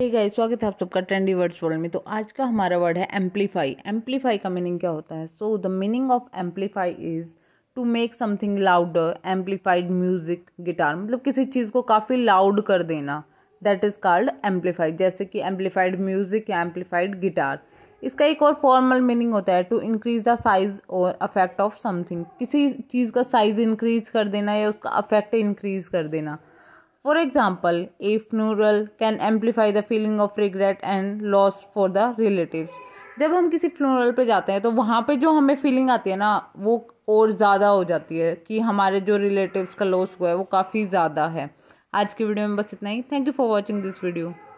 ठीक है स्वागत है आप सबका ट्रेंडी वर्ड्स वर्ल्ड में तो आज का हमारा वर्ड है एम्पलीफाई एम्पलीफाई का मीनिंग क्या होता है so the meaning of amplify is to make something louder amplified music guitar मतलब किसी चीज़ को काफ़ी लाउड कर देना दैट इज़ कॉल्ड एम्पलीफाइड जैसे कि एम्पलीफाइड म्यूजिक या एम्पलीफाइड गिटार इसका एक और फॉर्मल मीनिंग होता है टू इंक्रीज द साइज और अफेक्ट ऑफ समथिंग किसी चीज़ का साइज़ इंक्रीज कर देना या उसका अफेक्ट इंक्रीज कर देना For example, a funeral can amplify the feeling of regret and loss for the relatives. जब हम किसी फ्लोरल पे जाते हैं तो वहाँ पे जो हमें फीलिंग आती है ना वो और ज़्यादा हो जाती है कि हमारे जो रिलेटिव्स का लॉस हुआ है वो काफ़ी ज़्यादा है आज की वीडियो में बस इतना ही thank you for watching this video